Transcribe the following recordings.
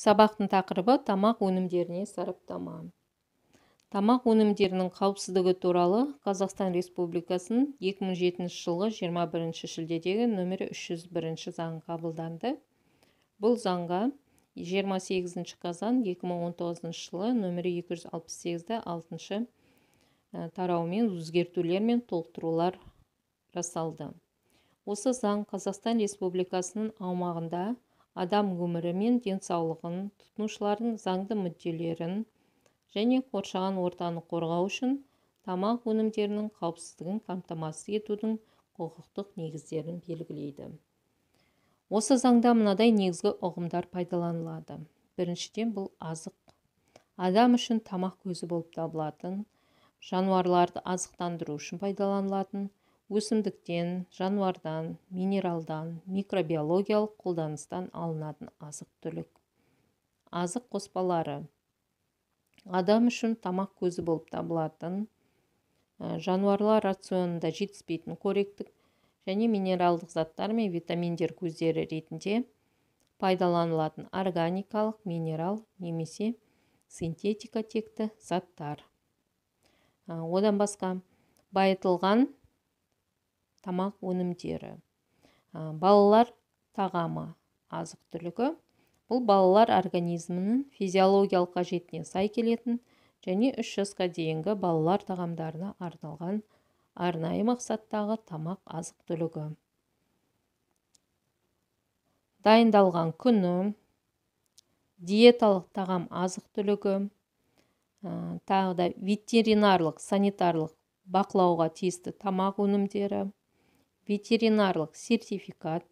сабақтың тақырыбы тамақ өнімдеріне сараптама тамақ өнімдерінің қауіпсіздігі туралы қазақстан республикасының 2007 жылғы 21 шілдедегі нөмірі 301 заңы қабылданды бұл заңға 28 қазан 2019 жылы нөмірі 268 6 тарауымен өзгертулер мен толықтырулар жасалды осы заң қазақстан республикасының аумағында адам өмірі мен денсаулығын тұтынушылардың заңды мүдделерін және қоршаған ортаны қорғау үшін тамақ өнімдерінің қауіпсіздігін қамтамасыз етудің құқықтық негіздерін белгілейді осы заңда мынадай негізгі ұғымдар пайдаланылады біріншіден бұл азық адам үшін тамақ көзі болып табылатын жануарларды азықтандыру үшін пайдаланылатын өсімдіктен жануардан минералдан микробиологиялық қолданыстан алынатын азық-түлік азық қоспалары адам үшін тамақ көзі болып табылатын э, жануарлар рационында жетіспейтін қоректік және минералдық заттар мен витаминдер көздері ретінде пайдаланылатын органикалық минерал немесе синтетика текті заттар э, одан басқа байытылған тамақ өнімдері балалар тағамы азық түлігі бұл балалар организмінің физиологиялық қажетіне сай келетін және үш жасқа дейінгі балалар тағамдарына арналған арнайы мақсаттағы тамақ азық түлігі дайындалған күні диеталық тағам азық түлігі тағы да ветеринарлық санитарлық бақылауға тиісті тамақ өнімдері ветеринарлық сертификат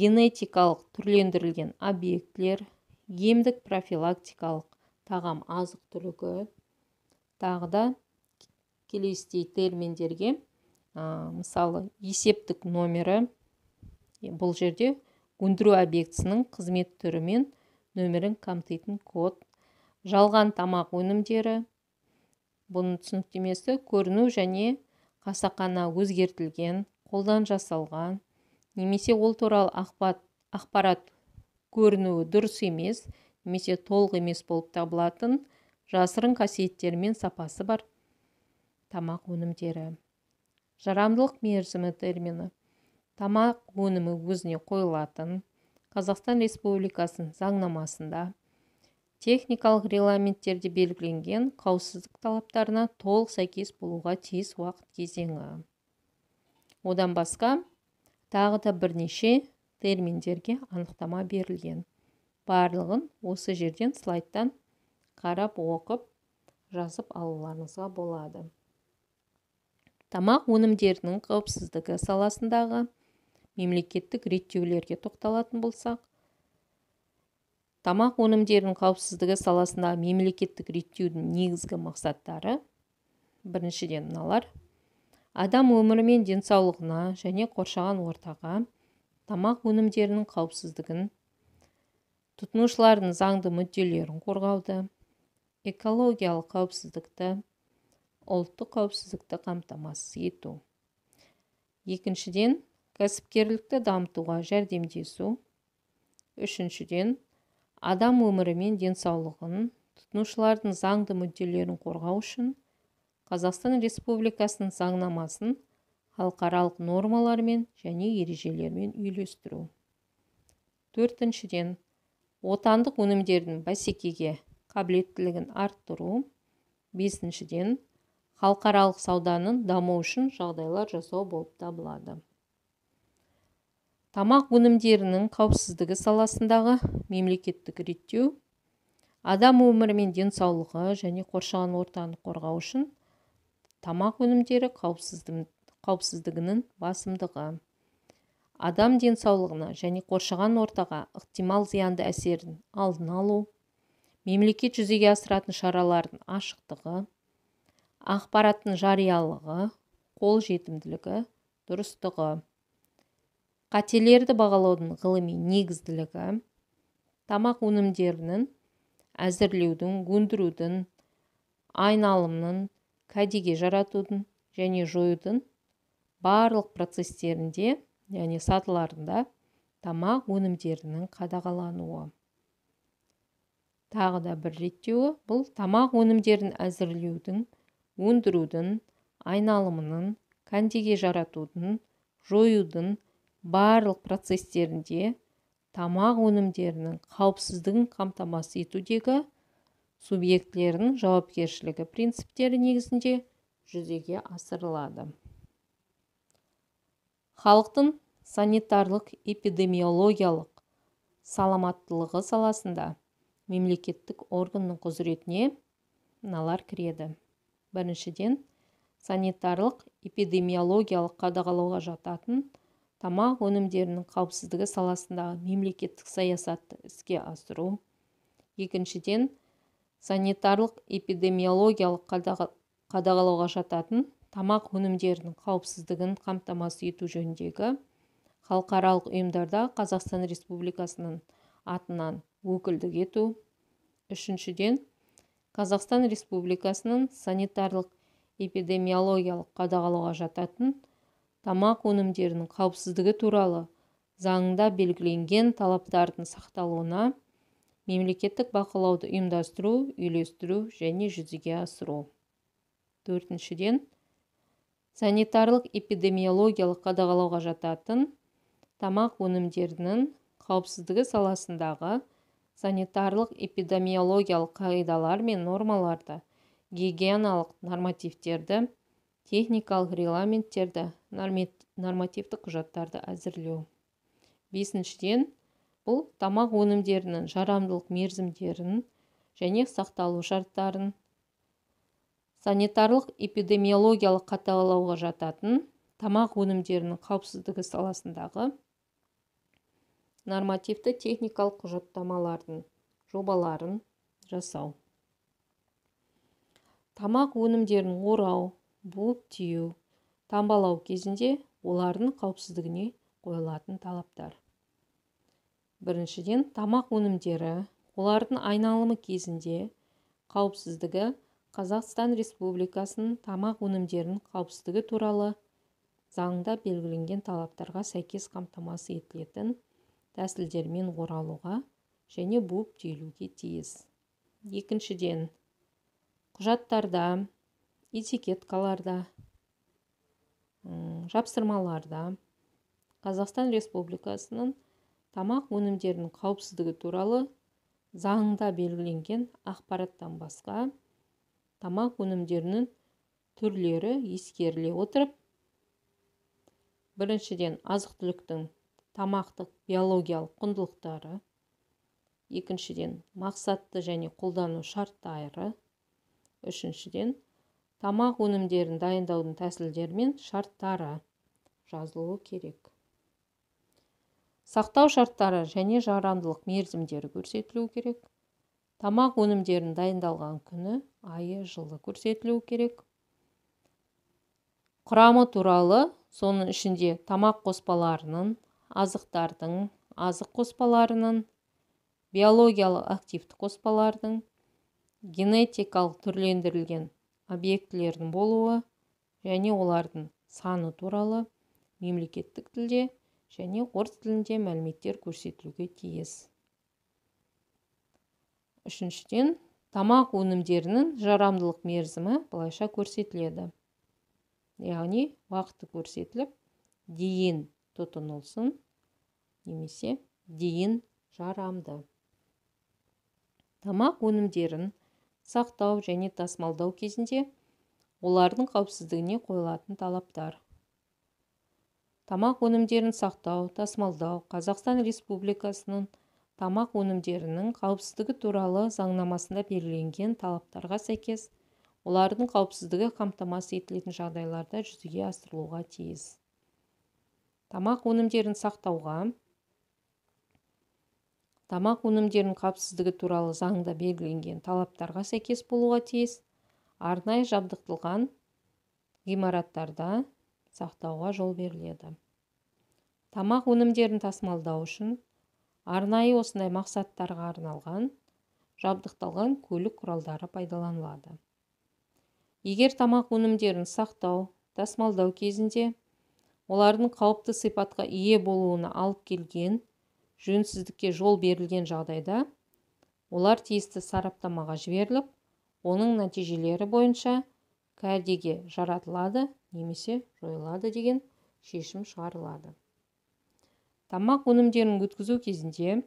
генетикалық түрлендірілген объектілер емдік-профилактикалық тағам азық-түлігі тағы да келесідей терминдерге мысалы есептік номері бұл жерде өндіру объектісінің қызмет түрі мен нөмірін қамтитын код жалған тамақ өнімдері бұның түсініктемесі көріну және қасақана өзгертілген қолдан жасалған немесе ол туралы ақпарат көрінуі дұрыс емес немесе толық емес болып табылатын жасырын мен сапасы бар тамақ өнімдері жарамдылық мерзімі термині тамақ өнімі өзіне қойылатын қазақстан республикасының заңнамасында техникалық регламенттерде белгіленген қауіпсіздік талаптарына толық сәйкес болуға тиіс уақыт кезеңі одан басқа тағы да бірнеше терминдерге анықтама берілген барлығын осы жерден слайдтан қарап оқып жазып алуларыңызға болады тамақ өнімдерінің қауіпсіздігі саласындағы мемлекеттік реттеулерге тоқталатын болсақ тамақ өнімдерінің қауіпсіздігі саласында мемлекеттік реттеудің негізгі мақсаттары біріншіден мыналар адам өмірі мен денсаулығына және қоршаған ортаға тамақ өнімдерінің қауіпсіздігін тұтынушылардың заңды мүдделерін қорғауды экологиялық қауіпсіздікті ұлттық қауіпсіздікті қамтамасыз ету екіншіден кәсіпкерлікті дамытуға жәрдемдесу үшіншіден адам өмірі мен денсаулығын тұтынушылардың заңды мүдделерін қорғау үшін қазақстан республикасының заңнамасын халықаралық нормалармен және ережелермен үйлестіру төртіншіден отандық өнімдердің бәсекеге қабілеттілігін арттыру бесіншіден халықаралық сауданың дамуы үшін жағдайлар жасау болып табылады тамақ өнімдерінің қауіпсіздігі саласындағы мемлекеттік реттеу адам өмірі мен денсаулығы және қоршаған ортаны қорғау үшін тамақ өнімдері қауіпсіздігінің басымдығы адам денсаулығына және қоршаған ортаға ықтимал зиянды әсерін алдын алу мемлекет жүзеге асыратын шаралардың ашықтығы ақпараттың жариялығы қол жетімділігі дұрыстығы қателерді бағалаудың ғылыми негізділігі тамақ өнімдерінің әзірлеудің өндірудің айналымның кәдеге жаратудың және жоюдың барлық процестерінде және сатыларында тамақ өнімдерінің қадағалануы тағы да бір реттеуі бұл тамақ өнімдерін әзірлеудің өндірудің айналымының кәдеге жаратудың жоюдың барлық процестерінде тамақ өнімдерінің қауіпсіздігін қамтамасыз етудегі субъектілердің жауапкершілігі принциптері негізінде жүзеге асырылады халықтың санитарлық-эпидемиологиялық саламаттылығы саласында мемлекеттік органның құзыретіне мыналар кіреді біріншіден санитарлық-эпидемиологиялық қадағалауға жататын тамақ өнімдерінің қауіпсіздігі саласындағы мемлекеттік саясатты іске асыру екіншіден санитарлық-эпидемиологиялық қадағалауға жататын тамақ өнімдерінің қауіпсіздігін қамтамасыз ету жөніндегі халықаралық ұйымдарда қазақстан республикасының атынан өкілдік ету үшіншіден қазақстан республикасының санитарлық-эпидемиологиялық қадағалауға жататын тамақ өнімдерінің қауіпсіздігі туралы заңында белгіленген талаптардың сақталуына мемлекеттік бақылауды ұйымдастыру үйлестіру және жүзеге асыру төртіншіден санитарлық-эпидемиологиялық қадағалауға жататын тамақ өнімдерінің қауіпсіздігі саласындағы санитарлық-эпидемиологиялық қағидалар мен нормаларды гигиеналық нормативтерді техникалық регламенттерді нормативтік құжаттарды әзірлеу бесіншіден бұл тамақ өнімдерінің жарамдылық мерзімдерін және сақталу шарттарын санитарлық эпидемиологиялық қадағалауға жататын тамақ өнімдерінің қауіпсіздігі саласындағы нормативті техникалық құжаттамалардың жобаларын жасау тамақ өнімдерін орау буып тию таңбалау кезінде олардың қауіпсіздігіне қойылатын талаптар біріншіден тамақ өнімдері олардың айналымы кезінде қауіпсіздігі қазақстан республикасының тамақ өнімдерінің қауіпсіздігі туралы заңда белгіленген талаптарға сәйкес қамтамасыз етілетін тәсілдермен оралуға және буып түйілуге тиіс екіншіден құжаттарда этикеткаларда жапсырмаларда қазақстан республикасының тамақ өнімдерінің қауіпсіздігі туралы заңда белгіленген ақпараттан басқа тамақ өнімдерінің түрлері ескеріле отырып біріншіден азық-түліктің тамақтық биологиялық құндылықтары екіншіден мақсатты және қолдану шарттары үшіншіден тамақ өнімдерін дайындаудың тәсілдері мен шарттары жазылуы керек сақтау шарттары және жарамдылық мерзімдері көрсетілу керек тамақ өнімдерін дайындалған күні айы жылы көрсетілуі керек құрамы туралы соның ішінде тамақ қоспаларының азықтардың азық қоспаларының биологиялық активті қоспалардың генетикалық түрлендірілген объектілердің болуы және олардың саны туралы мемлекеттік тілде және орыс тілінде мәліметтер көрсетілуге тиіс үшіншіден тамақ өнімдерінің жарамдылық мерзімі былайша көрсетіледі яғни уақыты көрсетіліп дейін тұтынылсын немесе дейін жарамды тамақ өнімдерін сақтау және тасмалдау кезінде олардың қауіпсіздігіне қойылатын талаптар тамақ өнімдерін сақтау тасмалдау қазақстан республикасының тамақ өнімдерінің қауіпсіздігі туралы заңнамасында белгіленген талаптарға сәйкес олардың қауіпсіздігі қамтамасыз етілетін жағдайларда жүзеге асырылуға тиіс тамақ өнімдерін сақтауға тамақ өнімдерінің қапсыздығы туралы заңда белгіленген талаптарға сәйкес болуға тиіс арнайы жабдықталған ғимараттарда сақтауға жол беріледі тамақ өнімдерін тасымалдау үшін арнайы осындай мақсаттарға арналған жабдықталған көлік құралдары пайдаланылады егер тамақ өнімдерін сақтау тасымалдау кезінде олардың қауіпті сипатқа ие болуына алып келген жөнсіздікке жол берілген жағдайда олар тиісті сараптамаға жіберіліп оның нәтижелері бойынша кәдеге жаратылады немесе жойылады деген шешім шығарылады тамақ өнімдерін өткізу кезінде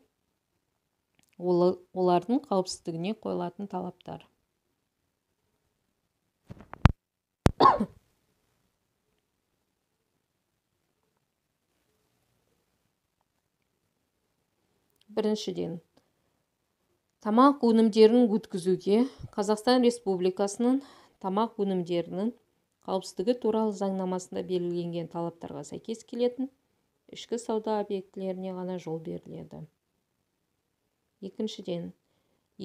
олардың қауіпсіздігіне қойылатын талаптар біріншіден тамақ өнімдерін өткізуге қазақстан республикасының тамақ өнімдерінің қауіпсіздігі туралы заңнамасында белгіленген талаптарға сәйкес келетін ішкі сауда объектілеріне ғана жол беріледі екіншіден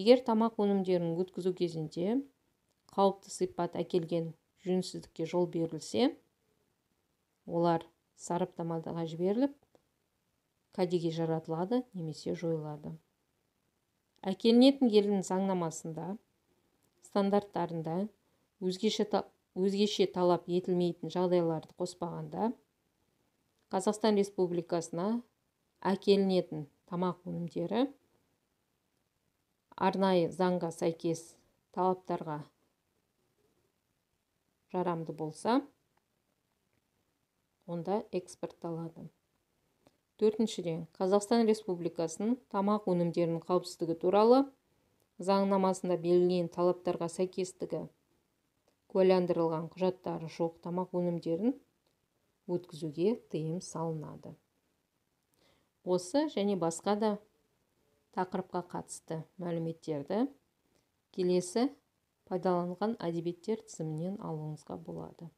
егер тамақ өнімдерін өткізу кезінде қауіпті сипат әкелген жөнсіздікке жол берілсе олар сараптамаға жіберіліп кәдеге жаратылады немесе жойылады әкелінетін елдің заңнамасында стандарттарында өзгеше, өзгеше талап етілмейтін жағдайларды қоспағанда қазақстан республикасына әкелінетін тамақ өнімдері арнайы заңға сәйкес талаптарға жарамды болса онда экспортталады төртіншіден қазақстан республикасының тамақ өнімдерінің қауіпсіздігі туралы заңнамасында белгіленген талаптарға сәйкестігі куәландырылған құжаттары жоқ тамақ өнімдерін өткізуге тыйым салынады осы және басқа да тақырыпқа қатысты мәліметтерді келесі пайдаланған әдебиеттер тізімінен алуыңызға болады